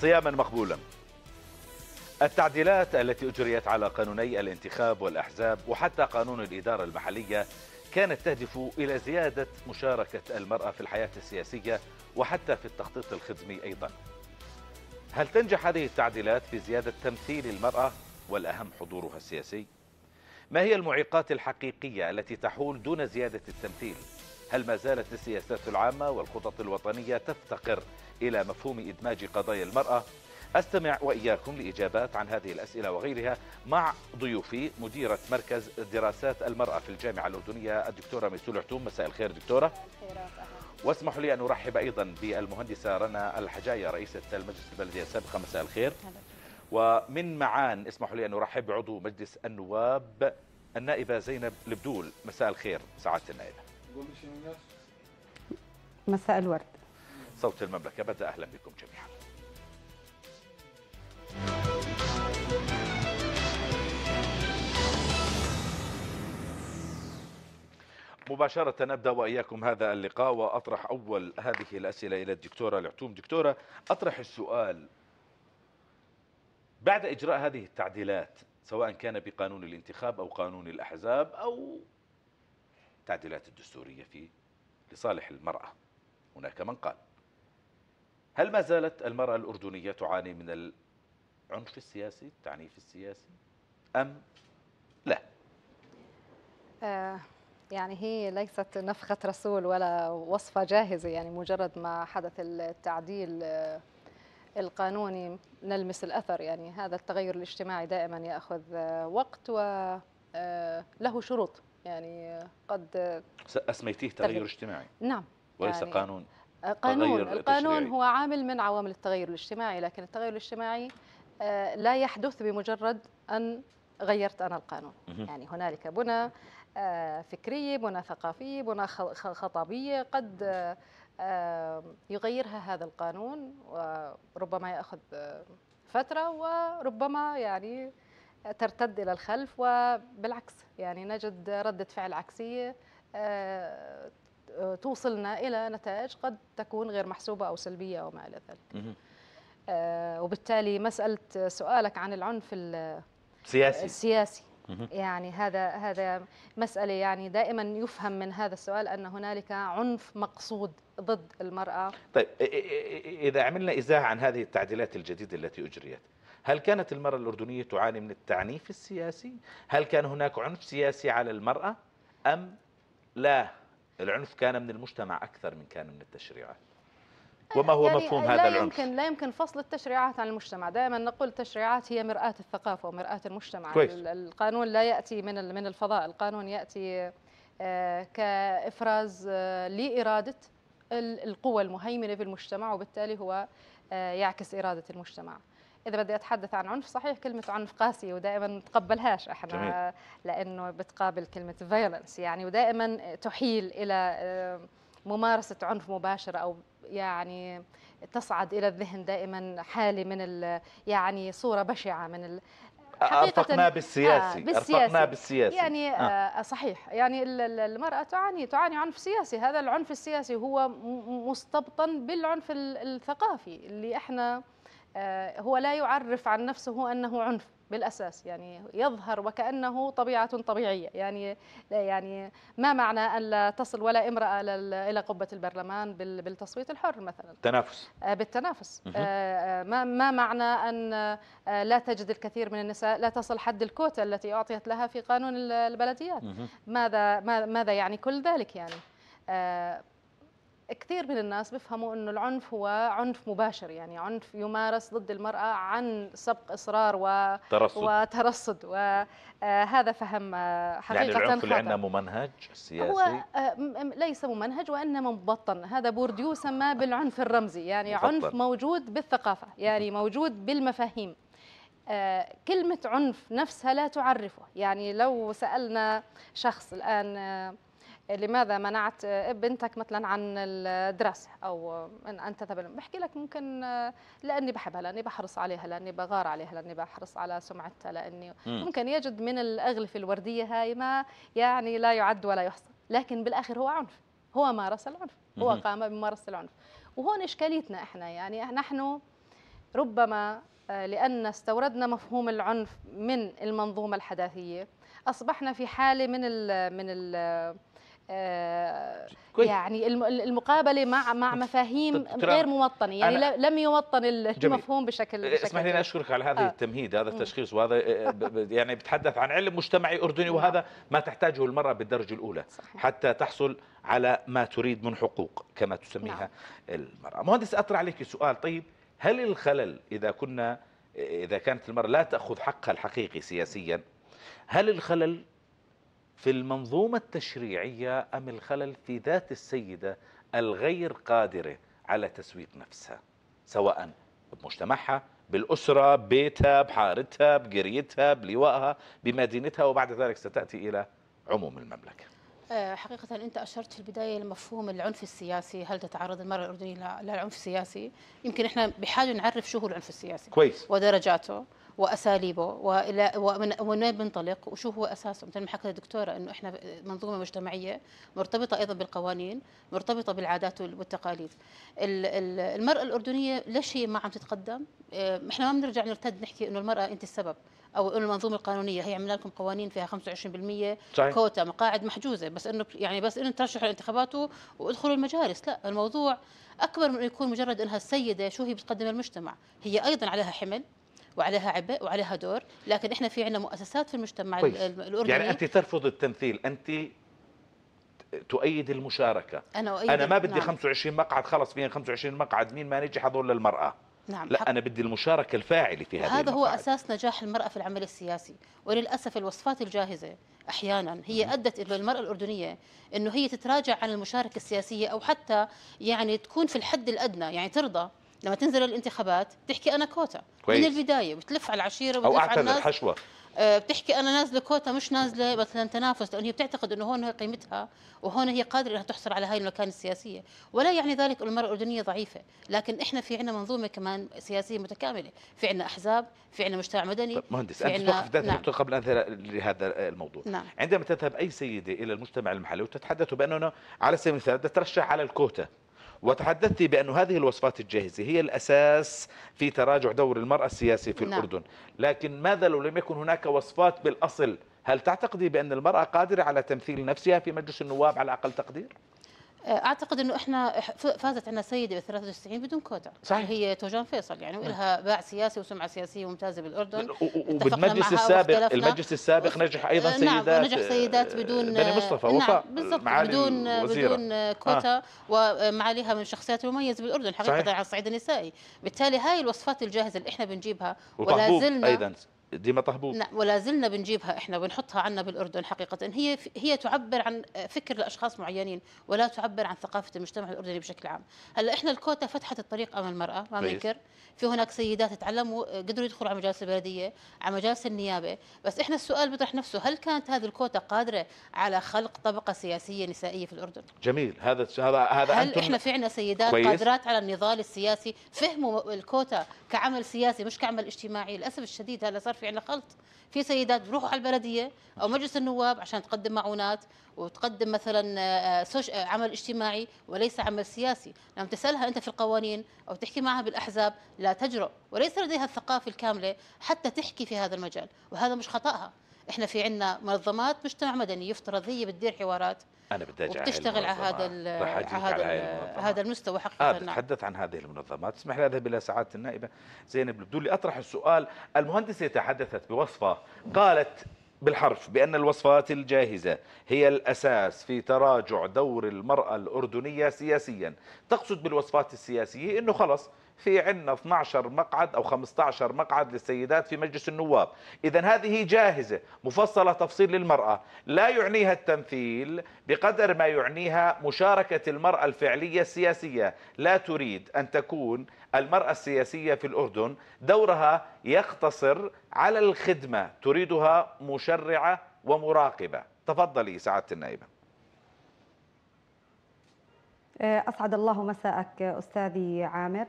صياما مقبولا التعديلات التي أجريت على قانوني الانتخاب والأحزاب وحتى قانون الإدارة المحلية كانت تهدف إلى زيادة مشاركة المرأة في الحياة السياسية وحتى في التخطيط الخدمي أيضا هل تنجح هذه التعديلات في زيادة تمثيل المرأة والأهم حضورها السياسي؟ ما هي المعيقات الحقيقية التي تحول دون زيادة التمثيل؟ هل ما زالت السياسات العامة والخطط الوطنية تفتقر إلى مفهوم إدماج قضايا المرأة أستمع وإياكم لإجابات عن هذه الأسئلة وغيرها مع ضيوفي مديرة مركز دراسات المرأة في الجامعة الأردنية الدكتورة ميسول عتوم مساء الخير دكتورة واسمحوا لي أن أرحب أيضا بالمهندسة رنا الحجاية رئيسة المجلس البلدية السابقة مساء الخير ومن معان اسمحوا لي أن أرحب بعضو مجلس النواب النائبة زينب لبدول مساء الخير سعادة النائبة مساء الورد صوت المملكة بدأ أهلا بكم جميعا مباشرة نبدأ وإياكم هذا اللقاء وأطرح أول هذه الأسئلة إلى الدكتورة العتوم دكتورة أطرح السؤال بعد إجراء هذه التعديلات سواء كان بقانون الانتخاب أو قانون الأحزاب أو التعديلات الدستورية في لصالح المرأة هناك من قال هل ما زالت المرأة الأردنية تعاني من العنف السياسي التعنيف السياسي أم لا آه يعني هي ليست نفخة رسول ولا وصفة جاهزة يعني مجرد ما حدث التعديل آه، القانوني نلمس الأثر يعني هذا التغير الاجتماعي دائما يأخذ آه، وقت وله آه، شروط يعني قد أسميتيه تغير اجتماعي نعم وليس يعني قانون قانون القانون هو عامل من عوامل التغير الاجتماعي لكن التغير الاجتماعي آه، لا يحدث بمجرد أن غيرت أنا القانون يعني هنالك بنى آه، فكرية بنى ثقافية بنى خطابية قد آه، يغيرها هذا القانون وربما يأخذ فترة وربما يعني ترتد إلى الخلف وبالعكس يعني نجد ردة فعل عكسية توصلنا إلى نتائج قد تكون غير محسوبة أو سلبية أو ما إلى ذلك آه، وبالتالي مسألة سؤالك عن العنف السياسي السياسي يعني هذا هذا مسألة يعني دائما يفهم من هذا السؤال أن هنالك عنف مقصود ضد المرأة طيب إذا عملنا إزاحة عن هذه التعديلات الجديدة التي أجريت هل كانت المرأة الأردنية تعاني من التعنيف السياسي؟ هل كان هناك عنف سياسي على المرأة؟ أم لا؟ العنف كان من المجتمع أكثر من كان من التشريعات آه، وما هو يعني مفهوم هذا العنف؟ لا يمكن لا يمكن فصل التشريعات عن المجتمع، دائما نقول التشريعات هي مرآة الثقافة ومرآة المجتمع، كويس. القانون لا يأتي من من الفضاء، القانون يأتي آه، كإفراز آه، لإرادة القوى المهيمنة في المجتمع وبالتالي هو يعكس إرادة المجتمع. اذا بدي اتحدث عن عنف صحيح كلمه عنف قاسيه ودائما نتقبلهاش احنا جميل. لانه بتقابل كلمه فايولنس يعني ودائما تحيل الى ممارسه عنف مباشره او يعني تصعد الى الذهن دائما حاله من يعني صوره بشعه من ال ارفقنا بالسياسي. آه بالسياسي ارفقنا بالسياسي يعني آه. آه, آه، صحيح يعني المرأة تعاني تعاني عنف سياسي هذا العنف السياسي هو مستبطن بالعنف الثقافي اللي احنا آه، هو لا يعرف عن نفسه أنه عنف بالأساس يعني يظهر وكأنه طبيعة طبيعية يعني يعني ما معنى أن لا تصل ولا امرأة إلى قبة البرلمان بالتصويت الحر مثلا تنافس آه، بالتنافس آه، ما ما معنى أن لا تجد الكثير من النساء لا تصل حد الكوتا التي أعطيت لها في قانون البلديات ماذا ماذا يعني كل ذلك يعني كثير من الناس بيفهموا انه العنف هو عنف مباشر يعني عنف يمارس ضد المراه عن سبق اصرار و... ترصد. وترصد وهذا آه، فهم آه، يعني حقيقه يعني العنف اللي عندنا ممنهج سياسي هو آه، ليس ممنهج وانما مبطن هذا بورديو سماه بالعنف الرمزي يعني مفطن. عنف موجود بالثقافه يعني موجود بالمفاهيم كلمه عنف نفسها لا تعرفه يعني لو سالنا شخص الان لماذا منعت بنتك مثلا عن الدراسه او ان تذهب بحكي لك ممكن لاني بحبها لاني بحرص عليها لاني بغار عليها لاني بحرص على سمعتها لاني مم. ممكن يجد من الاغلفه الورديه هاي ما يعني لا يعد ولا يحصى لكن بالاخر هو عنف هو مارس العنف هو قام بممارسه العنف وهون اشكاليتنا احنا يعني نحن ربما آه، لأن استوردنا مفهوم العنف من المنظومة الحداثية أصبحنا في حالة من ال من ال آه، كويس. يعني المقابله مع مع مفاهيم غير موطنه يعني لم يوطن المفهوم بشكل إيه، اسمح لي اشكرك على هذا آه. التمهيد هذا التشخيص وهذا آه، يعني بتحدث عن علم مجتمعي اردني نعم. وهذا ما تحتاجه المراه بالدرجه الاولى صحيح. حتى تحصل على ما تريد من حقوق كما تسميها نعم. المراه مهندس اطرح عليك سؤال طيب هل الخلل اذا كنا اذا كانت المراه لا تاخذ حقها الحقيقي سياسيا هل الخلل في المنظومة التشريعية أم الخلل في ذات السيدة الغير قادرة على تسويق نفسها سواء بمجتمعها بالأسرة بيتها بحارتها بقريتها بلوائها بمدينتها وبعد ذلك ستأتي إلى عموم المملكة آه، حقيقة أنت أشرت في البداية لمفهوم العنف السياسي هل تتعرض المرأة الأردنية للعنف السياسي يمكن إحنا بحاجة نعرف شو هو العنف السياسي كويس ودرجاته واساليبه والى ومن وين بنطلق وشو هو اساسه مثل ما حكت الدكتوره انه احنا منظومه مجتمعيه مرتبطه ايضا بالقوانين مرتبطه بالعادات والتقاليد المراه الاردنيه ليش هي ما عم تتقدم آه، احنا ما بنرجع نرتد نحكي انه المراه انت السبب او انه المنظومه القانونيه هي عملنا لكم قوانين فيها 25% صحيح. كوتا مقاعد محجوزه بس انه يعني بس انه ترشحوا الانتخابات وادخلوا المجالس لا الموضوع اكبر من انه يكون مجرد انها السيده شو هي بتقدم المجتمع هي ايضا عليها حمل وعليها عبء وعليها دور لكن احنا في عندنا مؤسسات في المجتمع كويس. الاردني يعني انت ترفض التمثيل انت تؤيد المشاركه انا أؤيد انا ما بدي نعم. 25 مقعد خلص فيها 25 مقعد مين ما نجح هذول للمراه نعم لا حق. انا بدي المشاركه الفاعله في هذه هذا هو اساس نجاح المراه في العمل السياسي وللاسف الوصفات الجاهزه احيانا هي ادت الى المراه الاردنيه انه هي تتراجع عن المشاركه السياسيه او حتى يعني تكون في الحد الادنى يعني ترضى لما تنزل الانتخابات بتحكي انا كوتا كويس. من البدايه بتلف على العشيره بتلف او اعتذر الحشوه آه، بتحكي انا نازله كوتا مش نازله مثلا تنافس لانه هي بتعتقد انه هون هي قيمتها وهون هي قادره انها تحصل على هاي المكانه السياسيه ولا يعني ذلك المراه الاردنيه ضعيفه لكن احنا في عندنا منظومه كمان سياسيه متكامله في عندنا احزاب في عندنا مجتمع مدني طب مهندس في انت عنا... نعم. قبل ان لهذا الموضوع نعم. عندما تذهب اي سيده الى المجتمع المحلي وتتحدث باننا على سبيل المثال ترشح على الكوتا وتحدثت بأن هذه الوصفات الجاهزة هي الأساس في تراجع دور المرأة السياسي في نعم. الأردن لكن ماذا لو لم يكن هناك وصفات بالأصل هل تعتقدي بأن المرأة قادرة على تمثيل نفسها في مجلس النواب على أقل تقدير؟ اعتقد انه احنا فازت عنا سيده بال 93 بدون كوتا صحيح هي توجان فيصل يعني ولها نعم. باع سياسي وسمعه سياسيه ممتازه بالاردن وبالمجلس السابق المجلس السابق نجح ايضا نعم سيدات نجح سيدات بدون بني مصطفى وفاء نعم بالضبط بدون وزيرة. بدون كوتا آه. ومعاليها من الشخصيات المميزه بالاردن حقيقه صحيح. على الصعيد النسائي بالتالي هاي الوصفات الجاهزه اللي احنا بنجيبها ولا زلنا ديما طهبوب نعم ولا زلنا بنجيبها احنا وبنحطها عنا بالاردن حقيقه هي هي تعبر عن فكر لاشخاص معينين ولا تعبر عن ثقافه المجتمع الاردني بشكل عام هلا احنا الكوتا فتحت الطريق امام المراه ما بنكر في هناك سيدات تعلموا آه، قدروا يدخلوا على مجالس البلديه على مجالس النيابه بس احنا السؤال بيطرح نفسه هل كانت هذه الكوتا قادره على خلق طبقه سياسيه نسائيه في الاردن جميل هذا هذا هذا هل أنتم احنا في عندنا سيدات كويس؟ قادرات على النضال السياسي فهموا الكوتا كعمل سياسي مش كعمل اجتماعي للاسف الشديد هلا صار في فعلا خلط في سيدات بروحوا على البلديه او مجلس النواب عشان تقدم معونات وتقدم مثلا آه، آه، عمل اجتماعي وليس عمل سياسي لما تسالها انت في القوانين او تحكي معها بالاحزاب لا تجرؤ وليس لديها الثقافه الكامله حتى تحكي في هذا المجال وهذا مش خطاها احنا في عندنا منظمات مجتمع مدني يفترض هي بتدير حوارات انا بدي اجي وبتشتغل على هذا على هذا المستوى حقيقه آه بتحدث عن هذه المنظمات اسمح لي اذهب الى سعاده النائبه زينب لي اطرح السؤال المهندسه تحدثت بوصفه قالت بالحرف بأن الوصفات الجاهزة هي الأساس في تراجع دور المرأة الأردنية سياسيا تقصد بالوصفات السياسية أنه خلص في عندنا 12 مقعد أو 15 مقعد للسيدات في مجلس النواب إذا هذه جاهزة مفصلة تفصيل للمرأة لا يعنيها التمثيل بقدر ما يعنيها مشاركة المرأة الفعلية السياسية لا تريد أن تكون المرأة السياسية في الأردن دورها يقتصر على الخدمة تريدها مشرعة ومراقبة تفضلي سعادة النائبة أسعد الله مساءك أستاذي عامر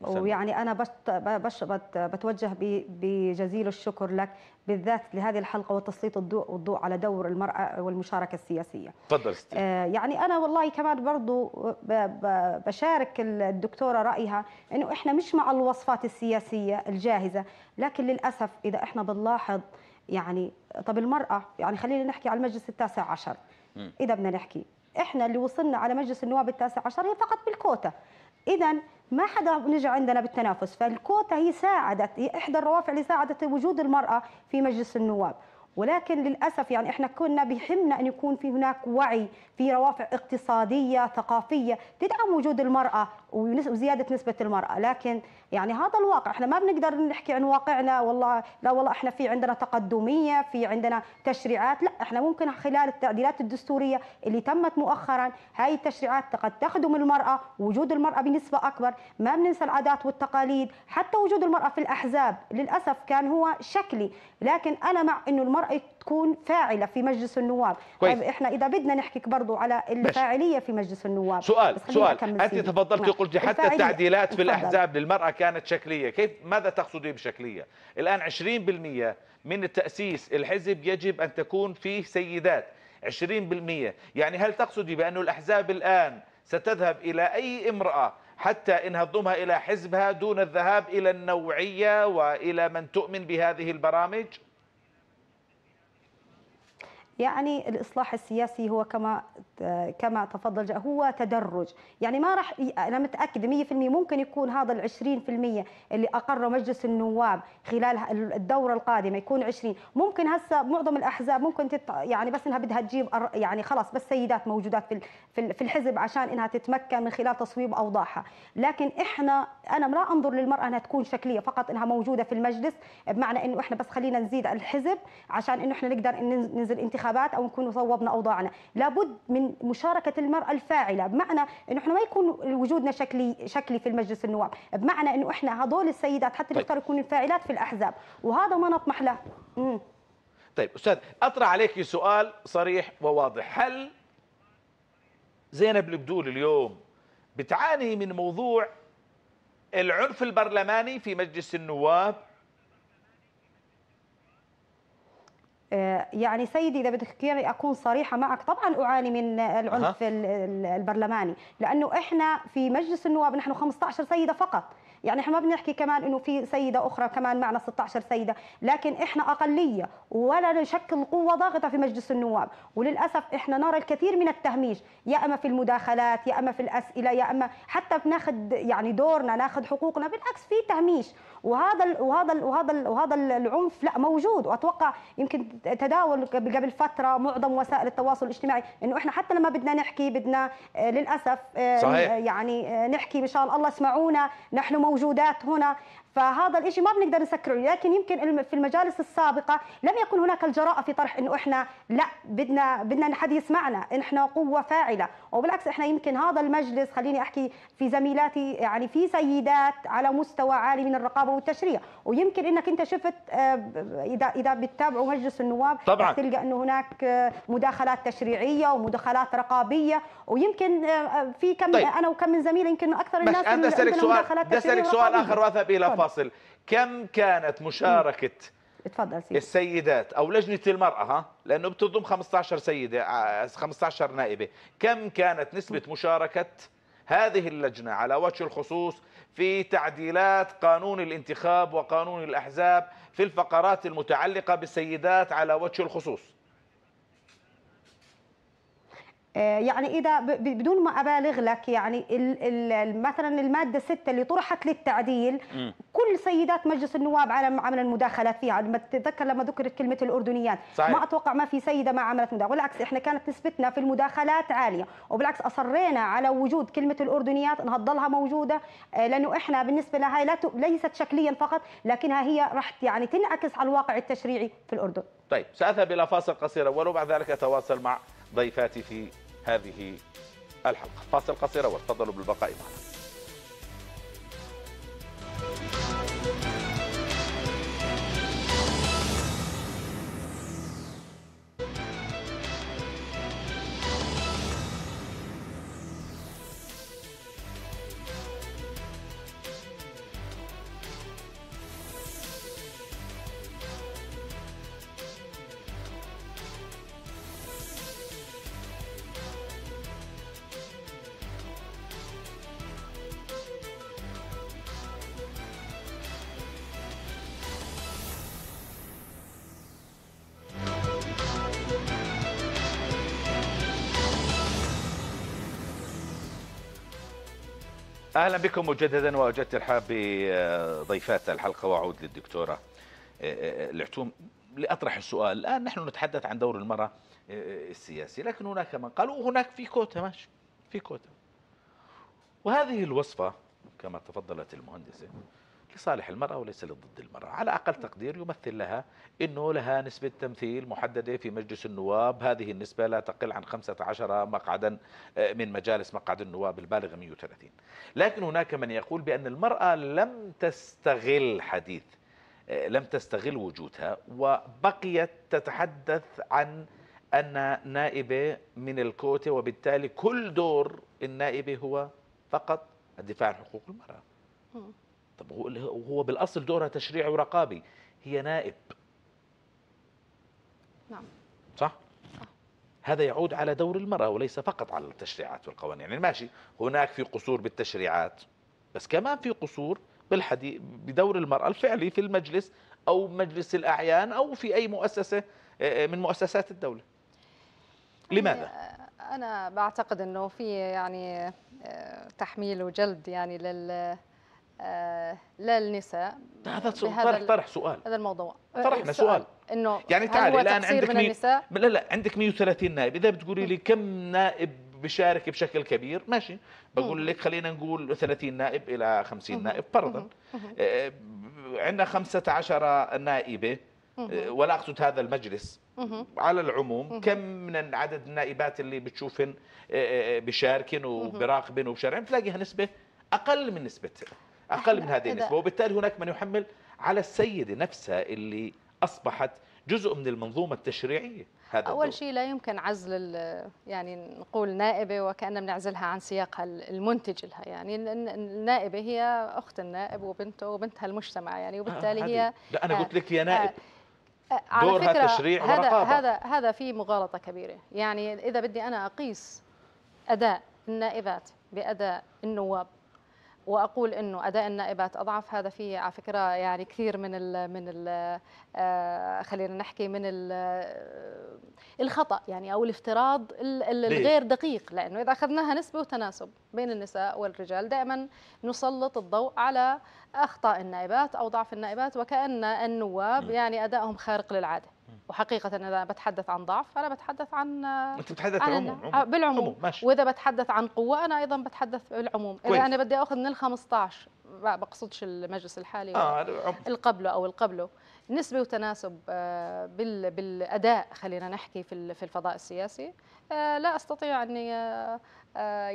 ويعني انا بشت بش بت بتوجه بجزيل الشكر لك بالذات لهذه الحلقه وتسليط الضوء والضوء على دور المراه والمشاركه السياسيه تفضل آه يعني انا والله كمان برضو بشارك الدكتوره رايها انه احنا مش مع الوصفات السياسيه الجاهزه لكن للاسف اذا احنا بنلاحظ يعني طب المراه يعني خلينا نحكي على المجلس التاسع عشر اذا بدنا نحكي احنا اللي وصلنا على مجلس النواب التاسع عشر هي فقط بالكوتا اذا ما حدا نجا عندنا بالتنافس فالكوتا هي ساعدت هي احدى الروافع اللي ساعدت وجود المراه في مجلس النواب ولكن للاسف يعني احنا كنا بهمنا ان يكون في هناك وعي في روافع اقتصاديه ثقافيه تدعم وجود المراه وزياده نسبه المراه لكن يعني هذا الواقع احنا ما بنقدر نحكي عن واقعنا والله لا والله احنا في عندنا تقدميه في عندنا تشريعات لا احنا ممكن خلال التعديلات الدستوريه اللي تمت مؤخرا هاي التشريعات قد تخدم المراه وجود المراه بنسبه اكبر ما بننسى العادات والتقاليد حتى وجود المراه في الاحزاب للاسف كان هو شكلي لكن انا مع انه المراه تكون فاعلة في مجلس النواب طيب، كويس. طيب احنا إذا بدنا نحكي برضو على الفاعلية في مجلس النواب سؤال سؤال أنت تفضلت نعم. قلت حتى التعديلات في الأحزاب للمرأة كانت شكلية كيف ماذا تقصدي بشكلية الآن 20% من التأسيس الحزب يجب أن تكون فيه سيدات 20% يعني هل تقصدي بأن الأحزاب الآن ستذهب إلى أي امرأة حتى انها تضمها إلى حزبها دون الذهاب إلى النوعية وإلى من تؤمن بهذه البرامج؟ يعني الاصلاح السياسي هو كما كما تفضل هو تدرج يعني ما راح انا متاكده 100% ممكن يكون هذا ال 20% اللي اقره مجلس النواب خلال الدوره القادمه يكون 20 ممكن هسه معظم الاحزاب ممكن تت يعني بس انها بدها تجيب يعني خلاص بس سيدات موجودات في في الحزب عشان انها تتمكن من خلال تصويب اوضاعها لكن احنا انا لا انظر للمراه انها تكون شكليه فقط انها موجوده في المجلس بمعنى انه احنا بس خلينا نزيد الحزب عشان انه احنا نقدر ننزل انتخاب الانتخابات او نكون صوبنا اوضاعنا لابد من مشاركه المراه الفاعله بمعنى انه احنا ما يكون وجودنا شكلي شكلي في المجلس النواب بمعنى انه احنا هذول السيدات حتى اللي طيب. يكونوا الفاعلات في الاحزاب وهذا ما نطمح له مم. طيب استاذ اطرح عليك سؤال صريح وواضح هل زينب البدول اليوم بتعاني من موضوع العنف البرلماني في مجلس النواب آه، يعني سيدي اذا بدك اكون صريحه معك طبعا اعاني من العنف أه. البرلماني لانه احنا في مجلس النواب نحن 15 سيده فقط يعني احنا ما بنحكي كمان انه في سيده اخرى كمان معنا 16 سيده لكن احنا اقليه ولا نشكل قوه ضاغطه في مجلس النواب وللاسف احنا نرى الكثير من التهميش يا اما في المداخلات يا اما في الاسئله يا اما حتى بناخذ يعني دورنا ناخذ حقوقنا بالعكس في تهميش وهذا الـ وهذا الـ وهذا الـ وهذا العنف لا موجود واتوقع يمكن تداول قبل فتره معظم وسائل التواصل الاجتماعي انه احنا حتى لما بدنا نحكي بدنا آه، للاسف آه، صحيح. يعني آه، نحكي ان شاء الله اسمعونا نحن موجودات هنا فهذا الشيء ما بنقدر نسكره لكن يمكن في المجالس السابقه لم يكن هناك الجراءه في طرح انه احنا لا بدنا بدنا ان حد يسمعنا احنا قوه فاعله وبالعكس احنا يمكن هذا المجلس خليني احكي في زميلاتي يعني في سيدات على مستوى عالي من الرقابه والتشريع ويمكن انك انت شفت آه، اذا اذا بتتابعوا مجلس النواب طبعا تلقى انه هناك آه، مداخلات تشريعيه ومداخلات رقابيه ويمكن آه، في كم طيب. انا وكم من زميله يمكن اكثر الناس بس انا اسالك سؤال اسالك سؤال اخر واثق الى فاصل كم كانت مشاركه اتفضل سيدي السيدات او لجنه المراه ها لانه بتضم 15 سيده 15 آه، نائبه كم كانت نسبه مشاركه هذه اللجنه على وجه الخصوص في تعديلات قانون الانتخاب وقانون الاحزاب في الفقرات المتعلقه بالسيدات على وجه الخصوص آه، يعني اذا بدون ما ابالغ لك يعني مثلا الماده 6 اللي طرحت للتعديل كل سيدات مجلس النواب على عمل المداخلات فيها لما تتذكر لما ذكرت كلمه الاردنيات صحيح. ما اتوقع ما في سيده ما عملت مداخله بالعكس احنا كانت نسبتنا في المداخلات عاليه وبالعكس اصرينا على وجود كلمه الاردنيات انها تضلها موجوده آه، لانه احنا بالنسبه لها لا ليست شكليا فقط لكنها هي راح يعني تنعكس على الواقع التشريعي في الاردن طيب ساذهب الى فاصل قصير ولو وبعد ذلك اتواصل مع ضيفاتي في هذه الحلقة فاصل قصيرة وارتضلوا بالبقاء معنا اهلا بكم مجددا واجدت الحاب بضيفات الحلقه واعود للدكتوره العتوم إيه، إيه، إيه، لاطرح السؤال الان نحن نتحدث عن دور المراه السياسي لكن هناك من قالوا هناك في كوتا ماشي في كوتا وهذه الوصفه كما تفضلت المهندسه لصالح المرأة وليس لضد المرأة على أقل نعم. تقدير يمثل لها أنه لها نسبة تمثيل محددة في مجلس النواب هذه النسبة لا تقل عن 15 مقعدا آه، من مجالس مقعد النواب البالغ 130 لكن هناك من يقول بأن المرأة لم تستغل حديث آه، لم تستغل وجودها وبقيت تتحدث عن أن نائبة من الكوتة وبالتالي كل دور النائبة هو فقط الدفاع عن حقوق المرأة طب هو بالاصل دورها تشريعي ورقابي هي نائب نعم صح؟, صح هذا يعود على دور المرأة وليس فقط على التشريعات والقوانين يعني ماشي هناك في قصور بالتشريعات بس كمان في قصور بالحديث بدور المرأة الفعلي في المجلس أو مجلس الأعيان أو في أي مؤسسة آه، آه، من مؤسسات الدولة لماذا؟ يعني، آه، أنا بعتقد أنه في يعني تحميل وجلد يعني لل آه، للنساء طيب، هذا طرح طرح سؤال هذا الموضوع طرحنا سؤال انه يعني تعالي الان عندك من النساء؟ لا لا عندك 130 نائب اذا بتقولي لي كم نائب بشارك بشكل كبير ماشي بقول لك خلينا نقول 30 نائب الى 50 نائب فرضا آه، عندنا 15 نائبه آه، ولا اقصد هذا المجلس على العموم كم من عدد النائبات اللي بتشوفن بشاركن وبراقبن وبشارعن بتلاقيها نسبه اقل من نسبه أقل من هذه النسبة وبالتالي هناك من يحمل على السيدة نفسها اللي أصبحت جزء من المنظومة التشريعية هذا أول شيء لا يمكن عزل يعني نقول نائبة وكأننا بنعزلها عن سياقها المنتج لها يعني النائبة هي أخت النائب وبنته وبنتها المجتمع يعني آه، وبالتالي هي لا أنا آه، قلت لك يا نائب آه،, آه على دورها فكرة تشريع هذا ورقابة. هذا هذا في مغالطة كبيرة يعني إذا بدي أنا أقيس أداء النائبات بأداء النواب واقول انه اداء النائبات اضعف هذا فيه على فكره يعني كثير من ال من ال آه، خلينا نحكي من ال آه، الخطا يعني او الافتراض الغير دقيق لانه اذا اخذناها نسبه وتناسب بين النساء والرجال دائما نسلط الضوء على اخطاء النائبات او ضعف النائبات وكان النواب يعني ادائهم خارق للعاده وحقيقة إذا بتحدث عن ضعف أنا بتحدث عن آه، أنت بتتحدث عن العموم عموم. آه، بالعموم عموم. ماشي. وإذا بتحدث عن قوة أنا أيضا بتحدث بالعموم كويس. إذا أنا بدي أخذ من ال 15 ما بقصدش المجلس الحالي آه. اللي قبله أو اللي قبله نسبة وتناسب آه، بالأداء خلينا نحكي في الفضاء السياسي لا أستطيع أني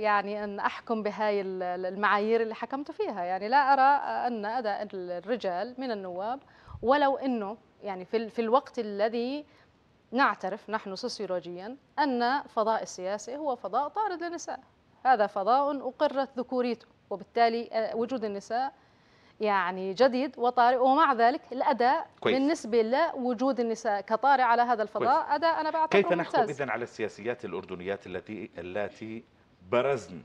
يعني أن أحكم بهاي المعايير اللي حكمت فيها يعني لا أرى أن أداء الرجال من النواب ولو أنه يعني في, في الوقت الذي نعترف نحن سوسيولوجيا أن فضاء السياسي هو فضاء طارد للنساء هذا فضاء أقرت ذكوريته وبالتالي آه، وجود النساء يعني جديد وطارئ ومع ذلك الاداء كويس. بالنسبه لوجود النساء كطارئ على هذا الفضاء كويس. اداء انا بعتقد كيف نحكم اذا على السياسيات الاردنيات التي التي برزن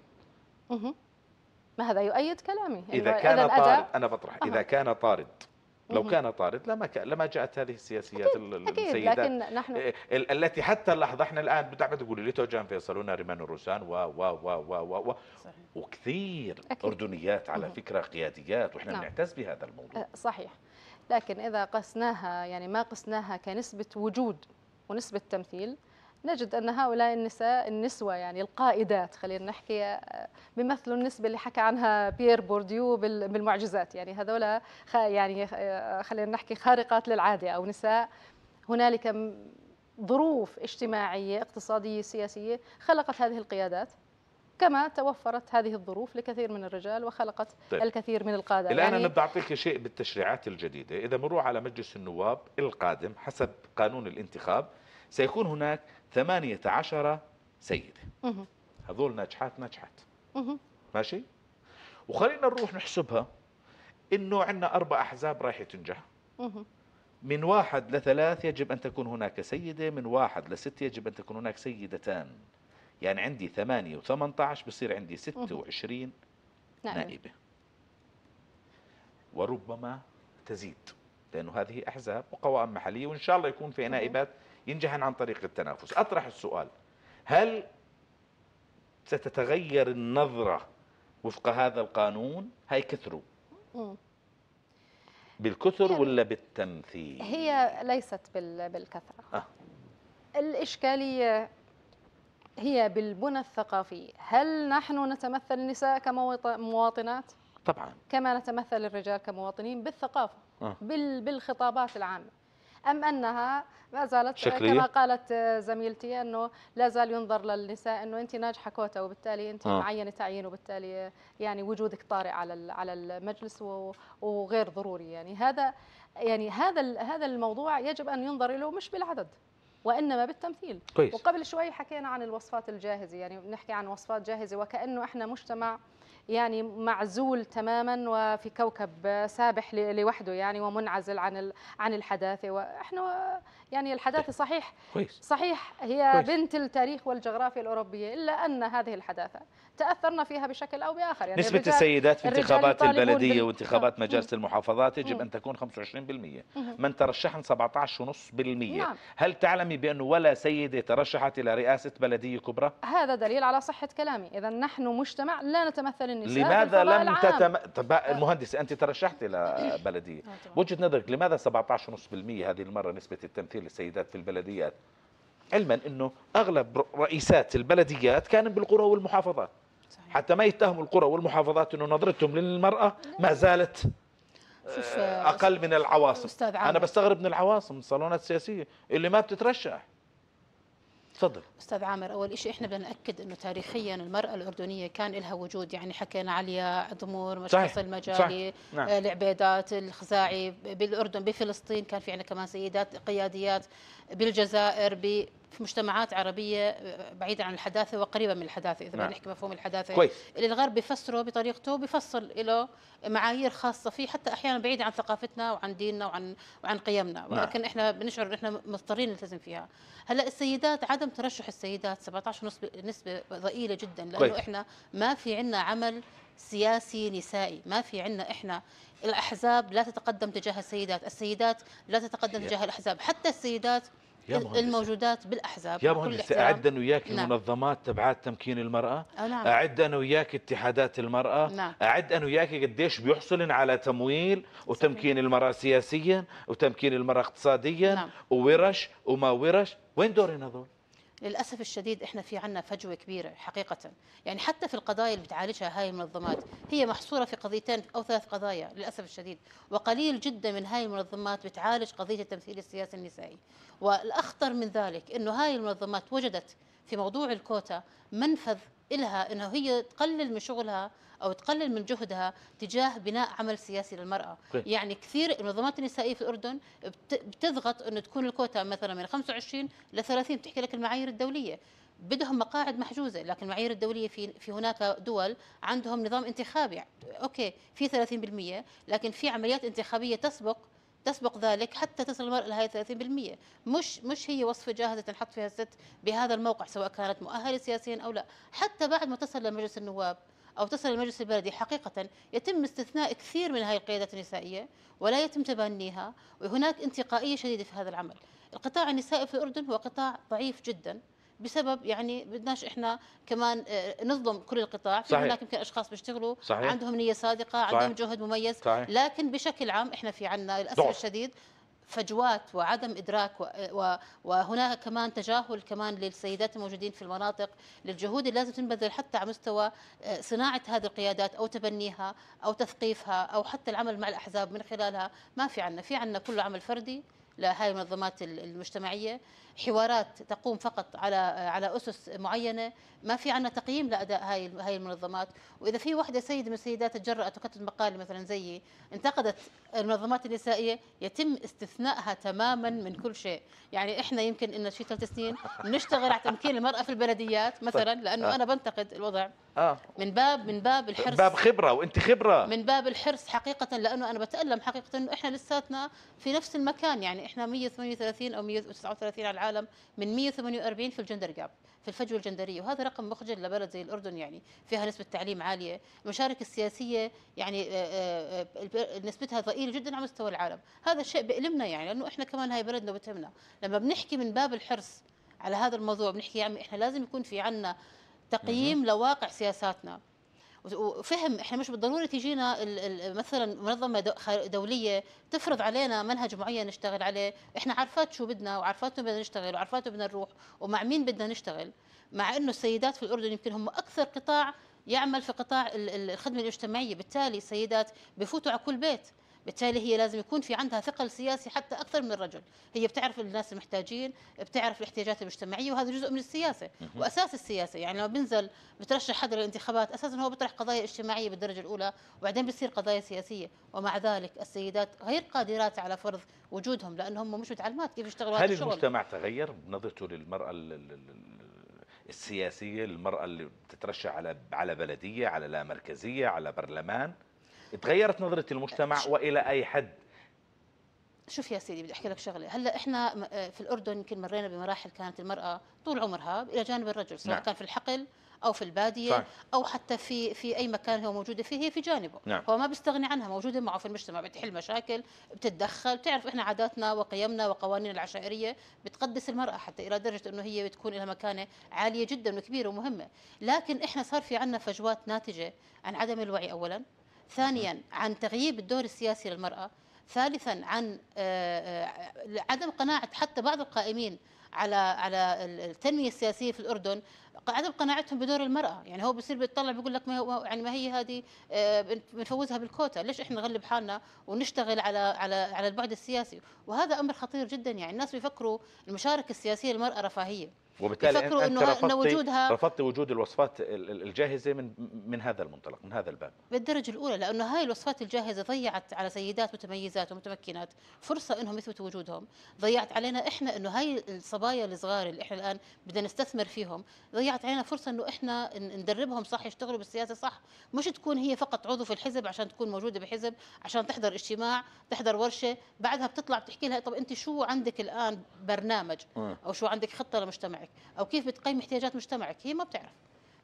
ما هذا يؤيد كلامي يعني اذا كان إذا طارد انا بطرح أه. اذا كان طارد لو كان طارد لما لما جاءت هذه السياسيات السيدات أكيد لكن نحن إيه، التي حتى اللحظه احنا الان بدعم تقول لي توجان فيصل ريمان الروسان و و و و و, وكثير أكيد. اردنيات على فكره قياديات واحنا نعم. بنعتز بهذا الموضوع أه، صحيح لكن اذا قسناها يعني ما قسناها كنسبه وجود ونسبه تمثيل نجد أن هؤلاء النساء النسوة يعني القائدات خلينا نحكي آه، بمثل النسبة اللي حكى عنها بيير بورديو بالمعجزات يعني هذولا يعني آه، خلينا نحكي خارقات للعادة أو نساء هنالك ظروف اجتماعية اقتصادية سياسية خلقت هذه القيادات كما توفرت هذه الظروف لكثير من الرجال وخلقت طيب. الكثير من القادة الآن يعني أنا اعطيك شيء بالتشريعات الجديدة إذا مروا على مجلس النواب القادم حسب قانون الانتخاب سيكون هناك 18 سيدة هذول ناجحات ناجحات ماشي وخلينا نروح نحسبها انه عندنا اربع احزاب رايحه تنجح من واحد لثلاث يجب ان تكون هناك سيده من واحد لست يجب ان تكون هناك سيدتان يعني عندي ثمانية و18 بصير عندي 26 نعم. نائبة وربما تزيد لأنه هذه أحزاب وقوائم محلية وإن شاء الله يكون في نائبات ينجحن عن طريق التنافس أطرح السؤال هل ستتغير النظرة وفق هذا القانون هاي كثروا بالكثر ولا بالتمثيل هي ليست بالكثرة آه. الإشكالية هي بالبنى الثقافية هل نحن نتمثل النساء كمواطنات طبعا كما نتمثل الرجال كمواطنين بالثقافة آه. بالخطابات العامة أم أنها ما زالت شكلية. كما قالت زميلتي أنه لا زال ينظر للنساء أنه أنت ناجحة كوتا وبالتالي أنت آه. معينة تعيين وبالتالي يعني وجودك طارئ على على المجلس وغير ضروري يعني هذا يعني هذا هذا الموضوع يجب أن ينظر له مش بالعدد وانما بالتمثيل كويس. وقبل شوي حكينا عن الوصفات الجاهزه يعني بنحكي عن وصفات جاهزه وكانه احنا مجتمع يعني معزول تماما وفي كوكب سابح لوحده يعني ومنعزل عن عن الحداثه ونحن يعني الحداثه إيه. صحيح صحيح هي بنت التاريخ والجغرافيا الاوروبيه الا ان هذه الحداثه تاثرنا فيها بشكل او باخر يعني نسبه السيدات في انتخابات البلديه وانتخابات مجالس المحافظات يجب ان تكون 25% من ترشحن 17.5% نعم. هل تعلمي بانه ولا سيده ترشحت الى رئاسه بلديه كبرى هذا دليل على صحه كلامي اذا نحن مجتمع لا نتمثل النساء لماذا لم تتم... طب المهندسه انت ترشحتي لبلديه وجهه نعم، بوجهه نظرك لماذا 17.5% هذه المره نسبه التمثيل للسيدات في البلديات علما انه اغلب رئيسات البلديات كانوا بالقرى والمحافظات صحيح. حتى ما يتهموا القرى والمحافظات انه نظرتهم للمراه ما زالت آه، اقل من العواصم انا بستغرب من العواصم الصالونات السياسيه اللي ما بتترشح تفضل استاذ عامر اول شيء احنا بدنا ناكد انه تاريخيا المراه الاردنيه كان لها وجود يعني حكينا عليا عضمور مشخص المجالي نعم. آه، العبيدات الخزاعي بالاردن بفلسطين كان في عندنا كمان سيدات قياديات بالجزائر في مجتمعات عربية آه، بعيدة عن الحداثة وقريبة من الحداثة إذا نعم. نحكي مفهوم الحداثة كويس. اللي الغرب بيفسره بطريقته بيفصل له معايير خاصة فيه حتى أحيانا بعيدة عن ثقافتنا وعن ديننا وعن وعن قيمنا نعم. ولكن إحنا بنشعر إن إحنا مضطرين نلتزم فيها هلا السيدات عدم ترشح السيدات 17 نسبة نسبة ضئيلة جدا لأنه كوي. إحنا ما في عنا عمل سياسي نسائي ما في عنا احنا الاحزاب لا تتقدم تجاه السيدات السيدات لا تتقدم تجاه الاحزاب حتى السيدات الموجودات بالاحزاب يا مهندس اعد انا وياك نعم. المنظمات تبعات تمكين المراه نعم. اعد انا وياك اتحادات المراه نعم. اعد انا وياك قديش بيحصلن على تمويل وتمكين صحيح. المراه سياسيا وتمكين المراه اقتصاديا نعم. وورش وما ورش وين دورنا هذول للأسف الشديد إحنا في عنا فجوة كبيرة حقيقة يعني حتى في القضايا اللي بتعالجها هاي المنظمات هي محصورة في قضيتين أو ثلاث قضايا للأسف الشديد وقليل جدا من هاي المنظمات بتعالج قضية التمثيل السياسي النسائي والأخطر من ذلك أنه هاي المنظمات وجدت في موضوع الكوتا منفذ إلها أنه هي تقلل من شغلها او تقلل من جهدها تجاه بناء عمل سياسي للمراه كي. يعني كثير المنظمات النسائيه في الاردن بتضغط انه تكون الكوتا مثلا من 25 ل 30 بتحكي لك المعايير الدوليه بدهم مقاعد محجوزه لكن المعايير الدوليه في في هناك دول عندهم نظام انتخابي اوكي في 30% لكن في عمليات انتخابيه تسبق تسبق ذلك حتى تصل المرأة لهي 30% مش مش هي وصفة جاهزة تنحط فيها الست بهذا الموقع سواء كانت مؤهلة سياسيا أو لا حتى بعد ما تصل لمجلس النواب أو تصل المجلس البلدي حقيقة يتم استثناء كثير من هذه القيادات النسائية ولا يتم تبنيها وهناك انتقائية شديدة في هذا العمل القطاع النسائي في الأردن هو قطاع ضعيف جدا بسبب يعني بدناش احنا كمان آه، نظلم كل القطاع في صحيح. هناك يمكن اشخاص بيشتغلوا صحيح. عندهم نيه صادقه عندهم صحيح. جهد مميز صحيح. لكن بشكل عام احنا في عنا للاسف الشديد فجوات وعدم ادراك وهناك كمان تجاهل كمان للسيدات الموجودين في المناطق للجهود اللي لازم تنبذل حتى على مستوى آه، صناعه هذه القيادات او تبنيها او تثقيفها او حتى العمل مع الاحزاب من خلالها ما في عنا في عنا كله عمل فردي لهذه المنظمات المجتمعيه حوارات تقوم فقط على على اسس معينه ما في عندنا تقييم لاداء هاي هاي المنظمات واذا في وحده سيده من السيدات تجرأت وكتبت مقال مثلا زيي انتقدت المنظمات النسائيه يتم استثنائها تماما من كل شيء يعني احنا يمكن ان شي ثلاث سنين بنشتغل على تمكين المراه في البلديات مثلا لانه آه. انا بنتقد الوضع آه. من باب من باب الحرص باب خبره وانت خبره من باب الحرص حقيقه لانه انا بتالم حقيقه انه احنا لساتنا في نفس المكان يعني احنا 138 او 139 على العالم من 148 في الجندر جاب في الفجوه الجندريه وهذا رقم مخجل لبلد زي الاردن يعني فيها نسبه تعليم عاليه المشاركه السياسيه يعني آه، آه، نسبتها ضئيله جدا على مستوى العالم هذا الشيء بيألمنا يعني لانه احنا كمان هاي بلدنا وبتهمنا لما بنحكي من باب الحرص على هذا الموضوع بنحكي يا عمي احنا لازم يكون في عنا تقييم لواقع سياساتنا وفهم احنا مش بالضروره تجينا مثلا منظمه دوليه تفرض علينا منهج معين نشتغل عليه، احنا عارفات شو بدنا وعارفات وين بدنا نشتغل وعارفات وين بدنا نروح ومع مين بدنا نشتغل، مع انه السيدات في الاردن يمكن هم اكثر قطاع يعمل في قطاع الخدمه الاجتماعيه، بالتالي السيدات بفوتوا على كل بيت، بالتالي هي لازم يكون في عندها ثقل سياسي حتى اكثر من الرجل هي بتعرف الناس المحتاجين بتعرف الاحتياجات المجتمعيه وهذا جزء من السياسه واساس السياسه يعني لما بنزل بترشح حدا للانتخابات اساسا هو بيطرح قضايا اجتماعيه بالدرجه الاولى وبعدين بتصير قضايا سياسيه ومع ذلك السيدات غير قادرات على فرض وجودهم لانهم مش متعلمات كيف يشتغلوا هل المجتمع تغير بنظرته للمراه السياسيه للمراه اللي بتترشح على على بلديه على لا مركزيه على برلمان تغيرت نظره المجتمع والى اي حد شوف يا سيدي بدي احكي لك شغله هلا احنا آه، في الاردن يمكن مرينا بمراحل كانت المراه طول عمرها الى جانب الرجل سواء نعم. كان في الحقل او في الباديه صح. او حتى في في اي مكان هو موجوده فيه هي في جانبه نعم. هو ما بيستغني عنها موجوده معه في المجتمع بتحل مشاكل بتتدخل بتعرف احنا عاداتنا وقيمنا وقوانين العشائريه بتقدس المراه حتى الى درجه انه هي بتكون لها مكانه عاليه جدا وكبيره ومهمه لكن احنا صار في عندنا فجوات ناتجه عن عدم الوعي اولا ثانيا عن تغييب الدور السياسي للمرأة ثالثا عن آه، آه، عدم قناعة حتى بعض القائمين على على التنمية السياسية في الأردن عدم قناعتهم بدور المراه يعني هو بيصير بيطلع بيقول لك ما هو يعني ما هي هذه آه، بنفوزها بالكوتا ليش احنا نغلب حالنا ونشتغل على على على البعد السياسي وهذا امر خطير جدا يعني الناس بيفكروا المشاركه السياسيه للمراه رفاهيه وبالتالي انت, انه رفضتي وجودها رفضتي وجود الوصفات الجاهزه من من هذا المنطلق من هذا الباب بالدرجه الاولى لانه هاي الوصفات الجاهزه ضيعت على سيدات متميزات ومتمكنات فرصه انهم يثبتوا وجودهم ضيعت علينا احنا انه هاي الصبايا الصغار اللي احنا الان بدنا نستثمر فيهم ضيعت ضيعت علينا فرصه انه احنا ندربهم صح يشتغلوا بالسياسه صح مش تكون هي فقط عضو في الحزب عشان تكون موجوده بحزب عشان تحضر اجتماع تحضر ورشه بعدها بتطلع بتحكي لها طب انت شو عندك الان برنامج آه. او شو عندك خطه لمجتمعك او كيف بتقيم احتياجات مجتمعك هي ما بتعرف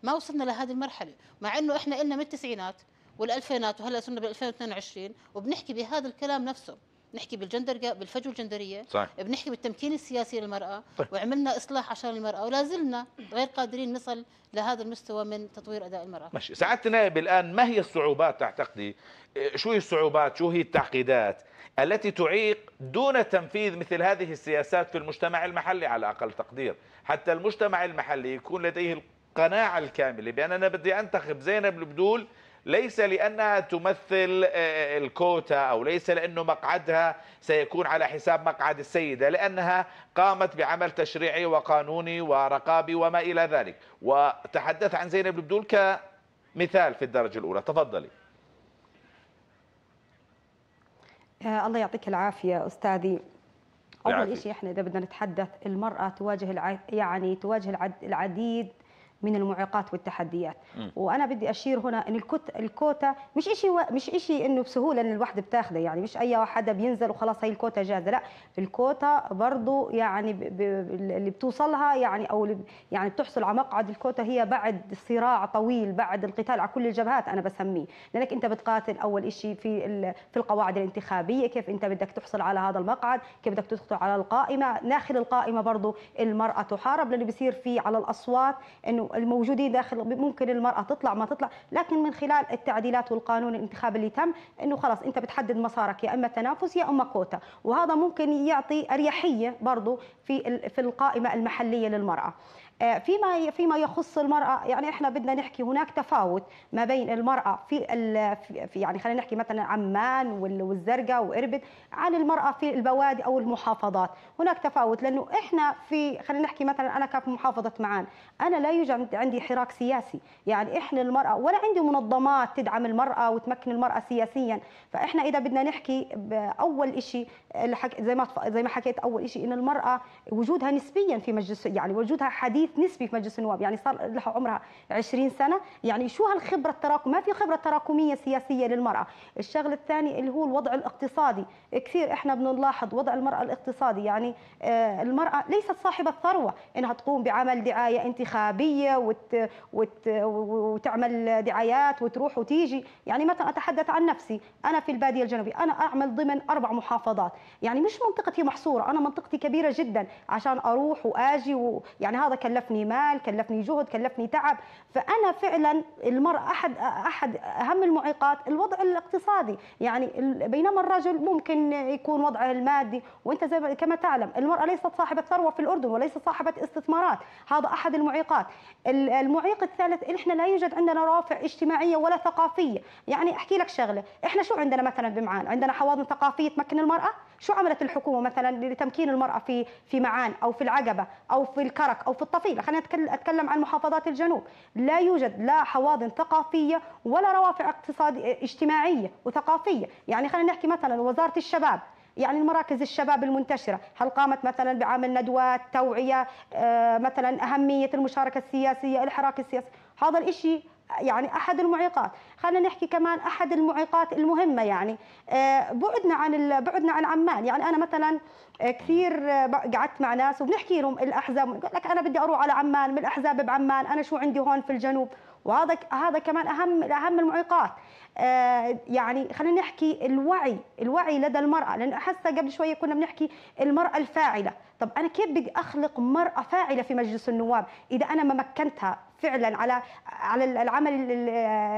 ما وصلنا لهذه المرحله مع انه احنا قلنا من التسعينات والالفينات وهلا صرنا بال 2022 وبنحكي بهذا الكلام نفسه بنحكي بالجندر بالفجوه الجندريه صحيح. بنحكي بالتمكين السياسي للمراه طيب. وعملنا اصلاح عشان المراه ولا زلنا غير قادرين نصل لهذا المستوى من تطوير اداء المراه ماشي سعاده نائب الان ما هي الصعوبات تعتقدي إيه، شو هي الصعوبات شو هي التعقيدات التي تعيق دون تنفيذ مثل هذه السياسات في المجتمع المحلي على اقل تقدير حتى المجتمع المحلي يكون لديه القناعه الكامله بان انا بدي انتخب زينب البدول ليس لأنها تمثل آه، آه، الكوتا أو ليس لأنه مقعدها سيكون على حساب مقعد السيدة لأنها قامت بعمل تشريعي وقانوني ورقابي وما إلى ذلك وتحدث عن زينب البدول كمثال في الدرجة الأولى تفضلي آه، الله يعطيك العافية أستاذي أول شيء احنا إذا بدنا نتحدث المرأة تواجه يعني تواجه العديد من المعيقات والتحديات م. وانا بدي اشير هنا ان الكوت الكوتا مش شيء و... مش شيء انه بسهوله ان الواحد بتاخده يعني مش اي حدا بينزل وخلاص هي الكوتا جاهزه لا الكوتا برضه يعني ب... ب... اللي بتوصلها يعني او اللي يعني بتحصل على مقعد الكوتا هي بعد صراع طويل بعد القتال على كل الجبهات انا بسميه لانك انت بتقاتل اول شيء في ال... في القواعد الانتخابيه كيف انت بدك تحصل على هذا المقعد كيف بدك تدخل على القائمه داخل القائمه برضه المراه تحارب لانه بيصير في على الاصوات انه الموجودين داخل ممكن المرأة تطلع ما تطلع لكن من خلال التعديلات والقانون الانتخاب اللي تم أنه خلاص أنت بتحدد مسارك يا إما تنافس يا إما كوتا وهذا ممكن يعطي أريحية برضو في في القائمة المحلية للمرأة آه، فيما فيما يخص المراه يعني احنا بدنا نحكي هناك تفاوت ما بين المراه في, في يعني خلينا نحكي مثلا عمان والزرقاء واربد عن المراه في البوادي او المحافظات هناك تفاوت لانه احنا في خلينا نحكي مثلا انا كف محافظه معان انا لا يوجد عندي حراك سياسي يعني احنا المراه ولا عندي منظمات تدعم المراه وتمكن المراه سياسيا فاحنا اذا بدنا نحكي اول شيء زي ما زي ما حكيت اول شيء ان المراه وجودها نسبيا في مجلس يعني وجودها حديث حديث نسبي في مجلس النواب يعني صار لها عمرها 20 سنه يعني شو هالخبره التراكم ما في خبره تراكميه سياسيه للمراه الشغل الثاني اللي هو الوضع الاقتصادي كثير احنا بنلاحظ وضع المراه الاقتصادي يعني آه، المراه ليست صاحبه ثروه انها تقوم بعمل دعايه انتخابيه وت... وت... وتعمل دعايات وتروح وتيجي يعني مثلا اتحدث عن نفسي انا في الباديه الجنوبيه انا اعمل ضمن اربع محافظات يعني مش منطقتي محصوره انا منطقتي كبيره جدا عشان اروح واجي ويعني هذا كان كلفني مال كلفني جهد كلفني تعب فانا فعلا المراه احد احد اهم المعيقات الوضع الاقتصادي يعني بينما الرجل ممكن يكون وضعه المادي وانت زي كما تعلم المراه ليست صاحبه ثروه في الاردن وليست صاحبه استثمارات هذا احد المعيقات المعيق الثالث احنا لا يوجد عندنا روافع اجتماعيه ولا ثقافيه يعني احكي لك شغله احنا شو عندنا مثلا بمعان عندنا حواضن ثقافيه تمكن المراه شو عملت الحكومه مثلا لتمكين المراه في في معان او في العقبه او في الكرك او في الطفيله خلينا اتكلم عن محافظات الجنوب لا يوجد لا حواضن ثقافيه ولا روافع اقتصاد اجتماعيه وثقافيه يعني خلينا نحكي مثلا وزاره الشباب يعني المراكز الشباب المنتشرة هل قامت مثلا بعمل ندوات توعية آه، مثلا أهمية المشاركة السياسية الحراك السياسي هذا الإشي يعني احد المعيقات خلينا نحكي كمان احد المعيقات المهمه يعني آه، بعدنا عن بعدنا عن عمان يعني انا مثلا آه، كثير آه، قعدت مع ناس وبنحكي لهم الاحزاب يقول لك انا بدي اروح على عمان من الاحزاب بعمان انا شو عندي هون في الجنوب وهذا هذا كمان اهم اهم المعيقات آه، يعني خلينا نحكي الوعي الوعي لدى المرأة لأن حتى قبل شوية كنا بنحكي المرأة الفاعلة طب أنا كيف بدي أخلق مرأة فاعلة في مجلس النواب إذا أنا ما مكنتها فعلا على على العمل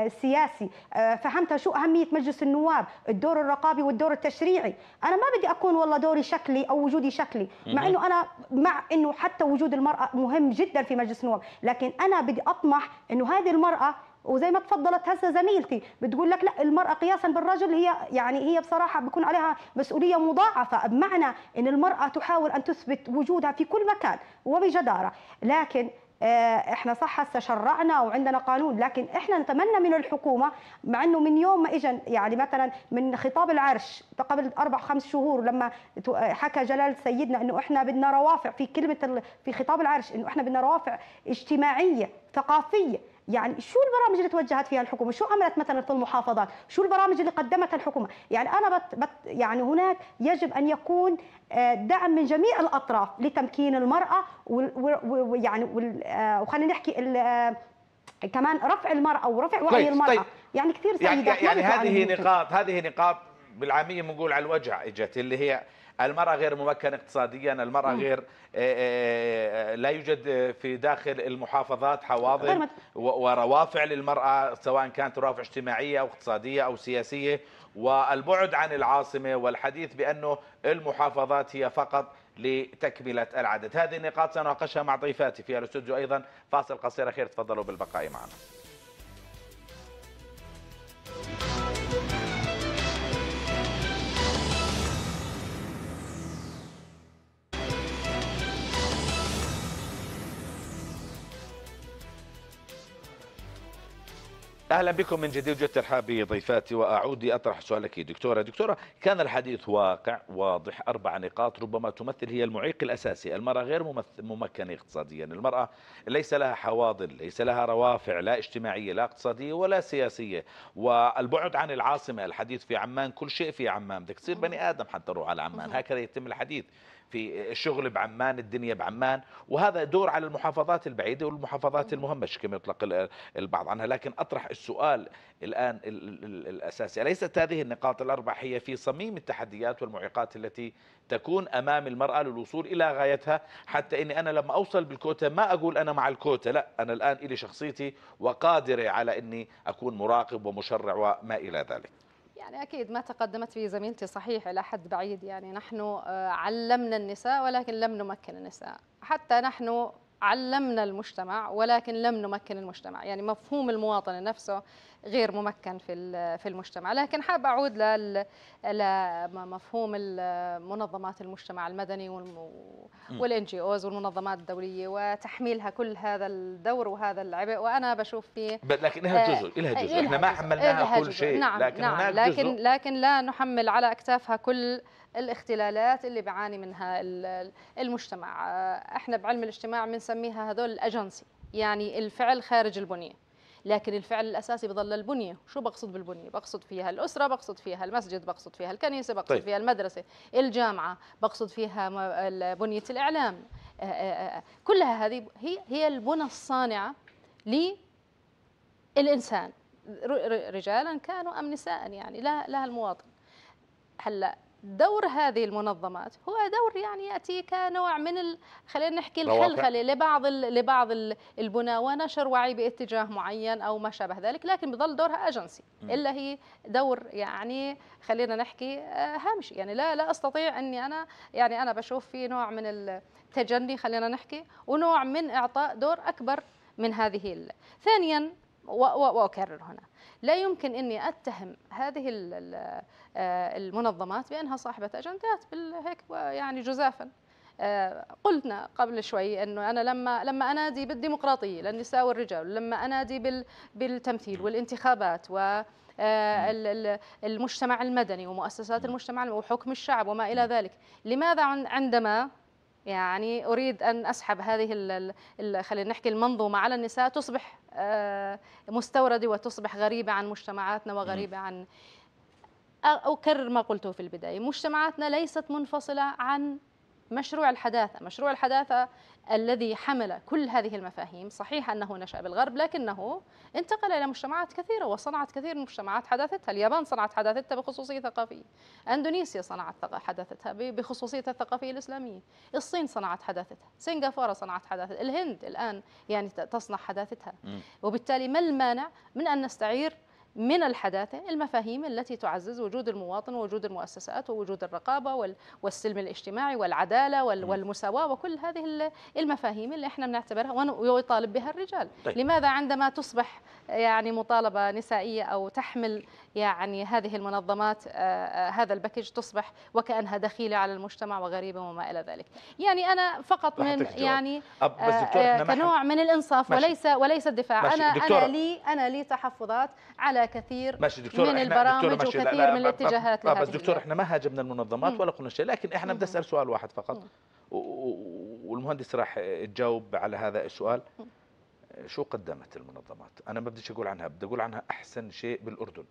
السياسي آه، فهمتها شو اهميه مجلس النواب الدور الرقابي والدور التشريعي انا ما بدي اكون والله دوري شكلي او وجودي شكلي مع انه انا مع انه حتى وجود المراه مهم جدا في مجلس النواب لكن انا بدي اطمح انه هذه المراه وزي ما تفضلت هسه زميلتي بتقول لك لا المراه قياسا بالرجل هي يعني هي بصراحه بيكون عليها مسؤوليه مضاعفه بمعنى ان المراه تحاول ان تثبت وجودها في كل مكان وبجداره لكن آه، احنا صح هسه شرعنا وعندنا قانون لكن احنا نتمنى من الحكومه مع انه من يوم ما اجى يعني مثلا من خطاب العرش قبل اربع خمس شهور لما آه، حكى جلال سيدنا انه احنا بدنا روافع في كلمه في خطاب العرش انه احنا بدنا روافع اجتماعيه ثقافيه يعني شو البرامج اللي توجهت فيها الحكومه شو عملت مثلا في المحافظات شو البرامج اللي قدمتها الحكومه يعني انا بت بت يعني هناك يجب ان يكون آه، دعم من جميع الاطراف لتمكين المراه ويعني آه، وخلينا نحكي آه، كمان رفع المراه ورفع وعي طيب المراه طيب يعني كثير سيدات يعني, يعني هذه نقاط هذه نقاط بالعاميه بنقول على الوجع اجت اللي هي المرأة غير ممكنة اقتصاديا المرأة مم. غير آه، آه، آه، لا يوجد في داخل المحافظات حواضر وروافع للمرأة سواء كانت روافع اجتماعية أو اقتصادية أو سياسية والبعد عن العاصمة والحديث بأنه المحافظات هي فقط لتكملة العدد هذه النقاط سنناقشها مع ضيفاتي في الاستوديو أيضا فاصل قصير أخير تفضلوا بالبقاء معنا اهلا بكم من جديد وجدت ترحابي ضيفاتي واعود اطرح سؤالك دكتوره، دكتوره كان الحديث واقع واضح اربع نقاط ربما تمثل هي المعيق الاساسي، المراه غير ممكنه اقتصاديا، المراه ليس لها حواضن، ليس لها روافع لا اجتماعيه لا اقتصاديه ولا سياسيه، والبعد عن العاصمه، الحديث في عمان كل شيء في عمان، بدك تصير بني ادم حتى تروح على عمان، هكذا يتم الحديث، في الشغل بعمان الدنيا بعمان وهذا دور على المحافظات البعيدة والمحافظات المهمشة كما يطلق البعض عنها لكن أطرح السؤال الآن الأساسي أليست هذه النقاط الأربع هي في صميم التحديات والمعيقات التي تكون أمام المرأة للوصول إلى غايتها حتى أني أنا لما أوصل بالكوتا ما أقول أنا مع الكوتا لا أنا الآن إلي شخصيتي وقادرة على أني أكون مراقب ومشرع وما إلى ذلك يعني أكيد ما تقدمت فيه زميلتي صحيح إلى حد بعيد يعني نحن آه، علمنا النساء ولكن لم نمكن النساء حتى نحن علمنا المجتمع ولكن لم نمكن المجتمع يعني مفهوم المواطنة نفسه غير ممكن في في المجتمع لكن حاب أعود لمفهوم منظمات المجتمع المدني والان جي اوز والمنظمات الدولية وتحميلها كل هذا الدور وهذا العبء وأنا بشوف فيه لكن لها آه، جزء لها جزء احنا ما حملناها كل شيء نعم لكن نعم هناك لكن جزء. لكن لا نحمل على أكتافها كل الاختلالات اللي بعاني منها المجتمع آه، احنا بعلم الاجتماع بنسميها هذول الاجنسي يعني الفعل خارج البنيه لكن الفعل الأساسي بظل البنية شو بقصد بالبنية بقصد فيها الأسرة بقصد فيها المسجد بقصد فيها الكنيسة بقصد طيب. فيها المدرسة الجامعة بقصد فيها بنية الإعلام كلها هذه هي هي البنى الصانعة للإنسان رجالا كانوا أم نساء يعني لها المواطن هلا دور هذه المنظمات هو دور يعني ياتي كنوع من ال... خلينا نحكي الخلخله لبعض ال... لبعض البنى ونشر وعي باتجاه معين او ما شابه ذلك لكن بظل دورها اجنسي الا هي دور يعني خلينا نحكي آه، هامشي يعني لا لا استطيع اني انا يعني انا بشوف في نوع من التجني خلينا نحكي ونوع من اعطاء دور اكبر من هذه ال... ثانيا واكرر هنا لا يمكن اني اتهم هذه آه، المنظمات بانها صاحبه اجندات بالهيك يعني جزافا آه، قلنا قبل شوي انه انا لما لما انادي بالديمقراطيه للنساء والرجال لما انادي بالتمثيل والانتخابات و آه، المجتمع المدني ومؤسسات المجتمع وحكم الشعب وما الى ذلك لماذا عندما يعني اريد ان اسحب هذه خلينا نحكي المنظومه على النساء تصبح آه، مستورده وتصبح غريبه عن مجتمعاتنا وغريبه عن اكرر ما قلته في البدايه مجتمعاتنا ليست منفصله عن مشروع الحداثة مشروع الحداثة الذي حمل كل هذه المفاهيم صحيح أنه نشأ بالغرب لكنه انتقل إلى مجتمعات كثيرة وصنعت كثير من مجتمعات حداثتها اليابان صنعت حداثتها بخصوصية ثقافية أندونيسيا صنعت حداثتها بخصوصية الثقافية الإسلامية الصين صنعت حداثتها سنغافورة صنعت حداثتها الهند الآن يعني تصنع حداثتها وبالتالي ما المانع من أن نستعير من الحداثة المفاهيم التي تعزز وجود المواطن ووجود المؤسسات ووجود الرقابة والسلم الاجتماعي والعدالة والمساواة وكل هذه المفاهيم اللي احنا بنعتبرها ويطالب بها الرجال طيب. لماذا عندما تصبح يعني مطالبة نسائية أو تحمل يعني هذه المنظمات آه، آه، هذا الباكج تصبح وكأنها دخيلة على المجتمع وغريبة وما إلى ذلك يعني أنا فقط من يعني آه، كنوع من الإنصاف ماشي. وليس وليس الدفاع ماشي. أنا, أنا لي أنا لي تحفظات على كثير ماشي دكتور من البرامج دكتور وكثير لا لا من الاتجاهات لا بس دكتور احنا ما هاجمنا المنظمات ولا قلنا شيء لكن احنا بدي اسال سؤال واحد فقط والمهندس راح تجاوب على هذا السؤال شو قدمت المنظمات انا ما بديش اقول عنها بدي اقول عنها احسن شيء بالاردن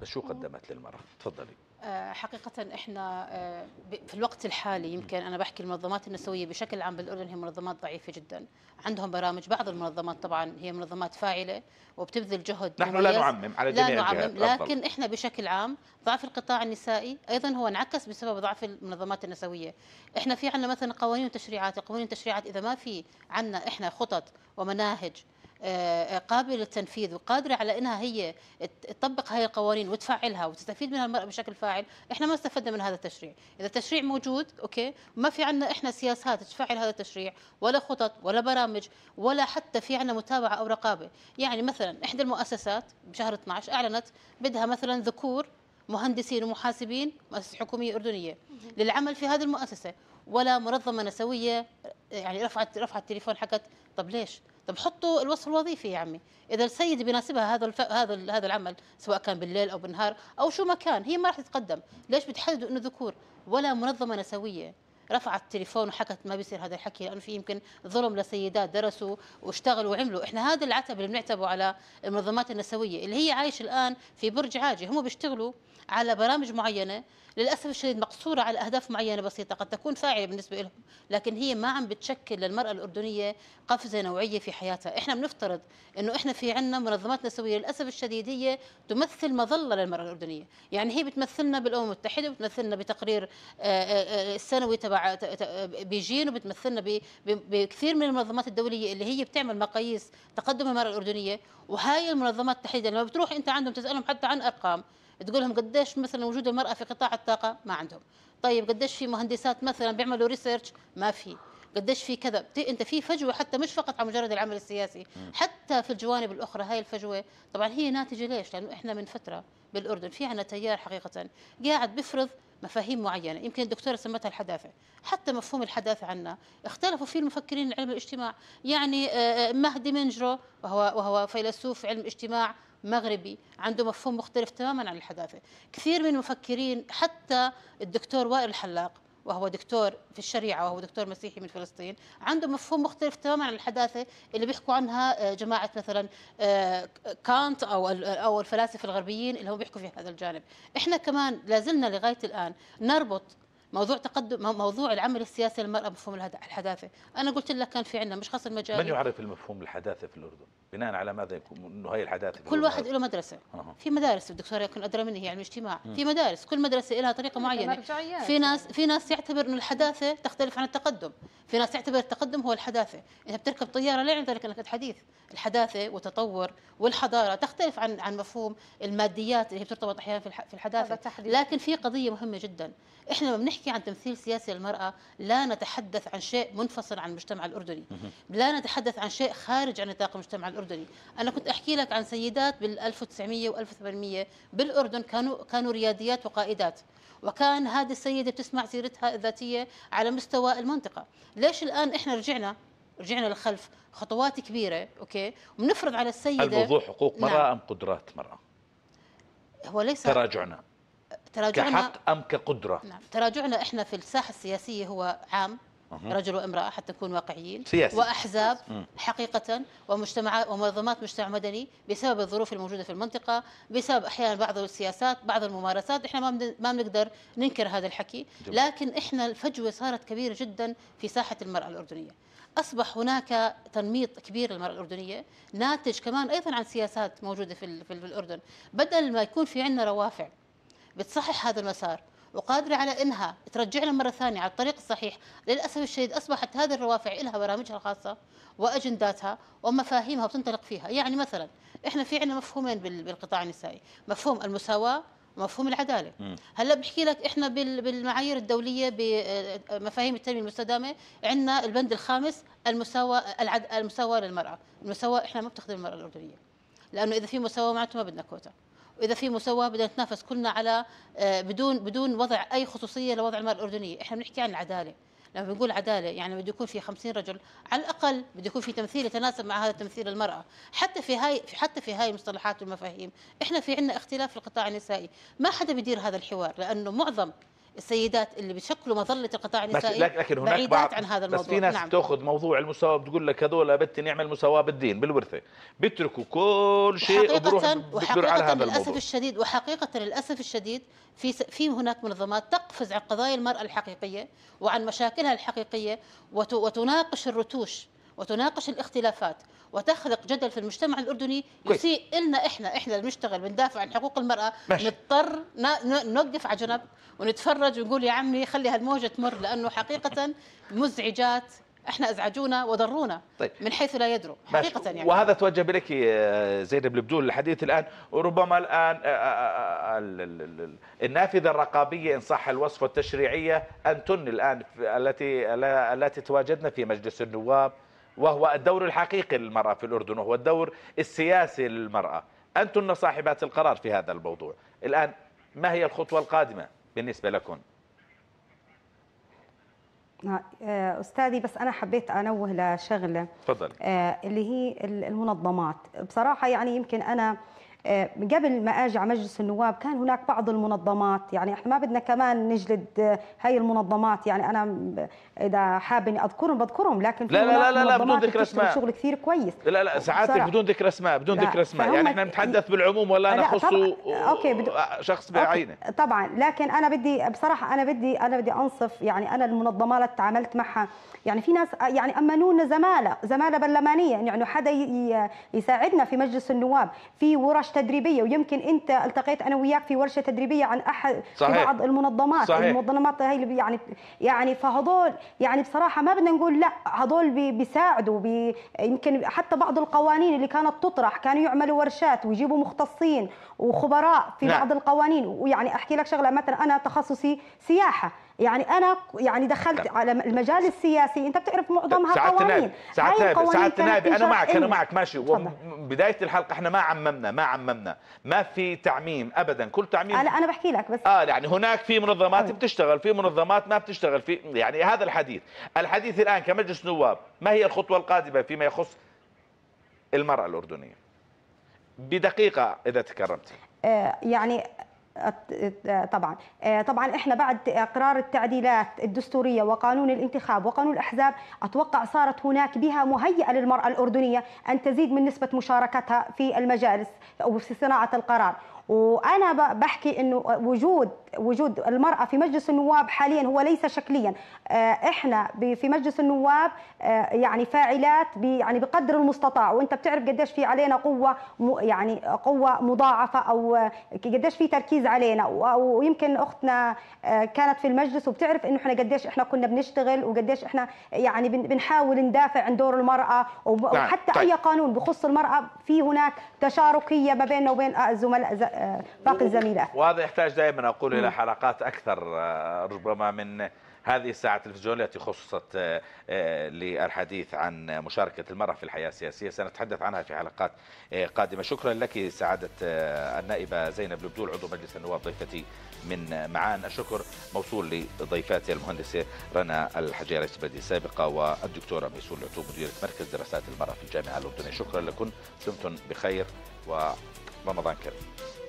بس شو قدمت للمرأة تفضلي آه، حقيقة احنا آه، في الوقت الحالي يمكن انا بحكي المنظمات النسوية بشكل عام بالاردن هي منظمات ضعيفة جدا، عندهم برامج بعض المنظمات طبعا هي منظمات فاعلة وبتبذل جهد نحن لا نعمم على جميع لا نعمم لكن أفضل. احنا بشكل عام ضعف القطاع النسائي ايضا هو انعكس بسبب ضعف المنظمات النسوية، احنا في عندنا مثلا قوانين وتشريعات، القوانين والتشريعات اذا ما في عندنا احنا خطط ومناهج آه، آه، قابله للتنفيذ وقادره على انها هي تطبق هذه القوانين وتفعلها وتستفيد منها المراه بشكل فاعل احنا ما استفدنا من هذا التشريع اذا التشريع موجود اوكي ما في عندنا احنا سياسات تفعل هذا التشريع ولا خطط ولا برامج ولا حتى في عندنا متابعه او رقابه يعني مثلا احدى المؤسسات بشهر 12 اعلنت بدها مثلا ذكور مهندسين ومحاسبين مؤسسه حكوميه اردنيه للعمل في هذه المؤسسه ولا منظمه نسويه يعني رفعت رفعت التليفون حكت طب ليش طب حطوا الوصف الوظيفي يا عمي اذا السيد بيناسبها هذا الف... هذا هذا العمل سواء كان بالليل او بالنهار او شو ما كان هي ما راح تتقدم ليش بتحددوا انه ذكور ولا منظمه نسويه رفعت التليفون وحكت ما بيصير هذا الحكي لانه في يمكن ظلم لسيدات درسوا واشتغلوا وعملوا، احنا هذا العتب اللي بنعتبه على المنظمات النسويه اللي هي عايش الان في برج عاجي، هم بيشتغلوا على برامج معينه للاسف الشديد مقصوره على اهداف معينه بسيطه قد تكون فاعله بالنسبه لهم لكن هي ما عم بتشكل للمراه الاردنيه قفزه نوعيه في حياتها احنا بنفترض انه احنا في عنا منظمات نسويه للاسف الشديد هي تمثل مظله للمراه الاردنيه يعني هي بتمثلنا بالامم المتحده وبتمثلنا بتقرير آه، آه، آه، السنوي تبع بيجين وبتمثلنا بكثير من المنظمات الدوليه اللي هي بتعمل مقاييس تقدم المراه الاردنيه وهاي المنظمات تحديدا لما بتروح انت عندهم تسالهم حتى عن ارقام تقول لهم قديش مثلا وجود المراه في قطاع الطاقه ما عندهم طيب قديش في مهندسات مثلا بيعملوا ريسيرش ما في قديش في كذا انت في فجوه حتى مش فقط على مجرد العمل السياسي حتى في الجوانب الاخرى هاي الفجوه طبعا هي ناتجه ليش لانه احنا من فتره بالاردن في عندنا تيار حقيقه قاعد بفرض مفاهيم معينه يمكن الدكتوره سمتها الحداثه حتى مفهوم الحداثه عنا اختلفوا فيه المفكرين علم الاجتماع يعني آه، آه، مهدي منجرو وهو وهو فيلسوف علم اجتماع مغربي عنده مفهوم مختلف تماما عن الحداثه كثير من المفكرين حتى الدكتور وائل الحلاق وهو دكتور في الشريعة وهو دكتور مسيحي من فلسطين عنده مفهوم مختلف تماما عن الحداثة اللي بيحكوا عنها آه، جماعة مثلا آه، كانت أو أو الفلاسفة الغربيين اللي هم بيحكوا في هذا الجانب إحنا كمان لازلنا لغاية الآن نربط موضوع تقدم موضوع العمل السياسي للمرأة مفهوم الحداثة أنا قلت لك كان في عندنا مش خاص المجال من يعرف المفهوم الحداثة في الأردن بناء على ماذا يكون انه هي الحداثه كل واحد له مدرسه أه. في مدارس الدكتور يكون ادرى مني هي يعني علم اجتماع في مدارس كل مدرسه لها طريقه معينه في ناس في ناس يعتبر انه الحداثه تختلف عن التقدم في ناس يعتبر التقدم هو الحداثه انت بتركب طياره لا يعني ذلك انك حديث الحداثه والتطور والحضاره تختلف عن عن مفهوم الماديات اللي هي بترتبط احيانا في الحداثه لكن في قضيه مهمه جدا احنا لما بنحكي نحكي عن تمثيل سياسي للمرأة لا نتحدث عن شيء منفصل عن المجتمع الأردني لا نتحدث عن شيء خارج عن نطاق المجتمع الأردني أنا كنت أحكي لك عن سيدات بال1900 و1800 بالأردن كانوا كانوا رياديات وقائدات وكان هذه السيدة بتسمع سيرتها الذاتية على مستوى المنطقة ليش الآن إحنا رجعنا رجعنا للخلف خطوات كبيرة أوكي ونفرض على السيدة الموضوع حقوق مرأة نعم. أم قدرات مرأة هو ليس تراجعنا تراجعنا كحق أم كقدرة نعم تراجعنا إحنا في الساحة السياسية هو عام رجل وامرأة حتى نكون واقعيين سياسي. وأحزاب حقيقة ومجتمعات ومنظمات مجتمع مدني بسبب الظروف الموجودة في المنطقة بسبب أحيانا بعض السياسات بعض الممارسات إحنا ما ما بنقدر ننكر هذا الحكي جميل. لكن إحنا الفجوة صارت كبيرة جدا في ساحة المرأة الأردنية أصبح هناك تنميط كبير للمرأة الأردنية ناتج كمان أيضا عن سياسات موجودة في, في الأردن بدل ما يكون في عندنا روافع بتصحح هذا المسار وقادرة على أنها ترجعنا مرة ثانية على الطريق الصحيح للأسف الشديد أصبحت هذه الروافع لها برامجها الخاصة وأجنداتها ومفاهيمها وتنطلق فيها يعني مثلا إحنا في عندنا مفهومين بالقطاع النسائي مفهوم المساواة مفهوم العداله هلا بحكي لك احنا بالمعايير الدوليه بمفاهيم التنميه المستدامه عندنا البند الخامس المساواه المساواه للمراه المساواه احنا ما بتخدم المراه الاردنيه لانه اذا في مساواه معناته ما بدنا كوتا واذا في مساواه بدنا نتنافس كلنا على آه، بدون بدون وضع اي خصوصيه لوضع المراه الاردنيه احنا بنحكي عن العداله لما بنقول عدالة يعني بده يكون في 50 رجل على الأقل بده يكون في تمثيل يتناسب مع هذا التمثيل المرأة حتى في هاي حتى في هاي المصطلحات والمفاهيم إحنا في عنا اختلاف في القطاع النسائي ما حدا بيدير هذا الحوار لأنه معظم السيدات اللي بشكلوا مظله القطاع النسائي لكن هناك بعيدات بعض عن هذا الموضوع بس في ناس نعم. تاخذ موضوع المساواه بتقول لك هذول بدي نعمل مساواه بالدين بالورثه بيتركوا كل شيء وحقيقه وحقيقه على هذا للاسف الشديد وحقيقه للاسف الشديد في في هناك منظمات تقفز عن قضايا المراه الحقيقيه وعن مشاكلها الحقيقيه وتناقش الرتوش وتناقش الاختلافات وتخلق جدل في المجتمع الاردني يسيء لنا احنا احنا اللي بنشتغل بندافع عن حقوق المراه ماشي. نضطر نوقف على جنب ونتفرج ونقول يا عمي خلي هالموجه تمر لانه حقيقه مزعجات احنا ازعجونا وضرونا طيب. من حيث لا يدروا حقيقه يعني وهذا توجه لك زينب البدول الحديث الان وربما الان آه، آه، آه، النافذه الرقابيه ان صح الوصف التشريعيه انتن الان التي التي تواجدنا في مجلس النواب وهو الدور الحقيقي للمرأة في الأردن وهو الدور السياسي للمرأة أنتن صاحبات القرار في هذا الموضوع الآن ما هي الخطوة القادمة بالنسبة لكم آه، استاذي بس انا حبيت انوه لشغله تفضل آه، اللي هي المنظمات بصراحه يعني يمكن انا آه، قبل ما اجي على مجلس النواب كان هناك بعض المنظمات يعني احنا ما بدنا كمان نجلد آه، هاي المنظمات يعني انا اذا حاب اني اذكرهم بذكرهم لكن في لا لا لا لا بدون ذكر اسماء شغل كثير كويس لا لا سعادتك بدون ذكر اسماء بدون ذكر اسماء يعني احنا بنتحدث بالعموم ولا نخص اوكي بدو... شخص بعينه طبعا لكن انا بدي بصراحه انا بدي انا بدي انصف يعني انا المنظمات اللي تعاملت معها يعني في ناس آه، يعني امنونا زماله زماله برلمانيه يعني حدا يساعدنا في مجلس النواب في ورش ورش تدريبيه ويمكن انت التقيت انا وياك في ورشه تدريبيه عن احد صحيح. بعض المنظمات صحيح. المنظمات هي اللي يعني يعني فهذول يعني بصراحه ما بدنا نقول لا هذول بيساعدوا بي يمكن حتى بعض القوانين اللي كانت تطرح كانوا يعملوا ورشات ويجيبوا مختصين وخبراء في نعم. بعض القوانين ويعني احكي لك شغله مثلا انا تخصصي سياحه يعني انا يعني دخلت على المجال السياسي انت بتعرف معظمها قوانين ساعات نائب نائب انا معك انا معك ماشي بدايه الحلقه احنا ما عممنا ما عممنا ما في تعميم ابدا كل تعميم انا انا بحكي لك بس اه يعني هناك في منظمات أوه. بتشتغل في منظمات ما بتشتغل في يعني هذا الحديث الحديث الان كمجلس نواب ما هي الخطوه القادمه فيما يخص المراه الاردنيه بدقيقه اذا تكرمت آه، يعني طبعا آه، طبعا احنا بعد اقرار التعديلات الدستوريه وقانون الانتخاب وقانون الاحزاب اتوقع صارت هناك بها مهيئه للمراه الاردنيه ان تزيد من نسبه مشاركتها في المجالس او في صناعه القرار وانا بحكي انه وجود وجود المراه في مجلس النواب حاليا هو ليس شكليا آه، احنا في مجلس النواب آه، يعني فاعلات يعني بقدر المستطاع وانت بتعرف قديش في علينا قوه يعني قوه مضاعفه او آه، قديش في تركيز علينا ويمكن اختنا كانت في المجلس وبتعرف انه احنا قديش احنا كنا بنشتغل وقديش احنا يعني بنحاول ندافع عن دور المراه نعم، وحتى طيب. اي قانون بخص المراه في هناك تشاركيه ما بيننا وبين الزملاء آه، باقي الزميلات وهذا يحتاج دائما اقول الى حلقات اكثر آه، ربما من هذه الساعة التلفزيونية التي خصصت آه، للحديث عن مشاركة المرأة في الحياة السياسية سنتحدث عنها في حلقات قادمة شكرا لك سعادة النائبة زينب البدول عضو مجلس النواب ضيفتي من معان الشكر موصول لضيفاتي المهندسة رنا الحجيرة السبدي السابقة والدكتورة ميسول العتوب مديرة مركز دراسات المرأة في الجامعة الأردنية شكرا لكم دمتم بخير ورمضان كريم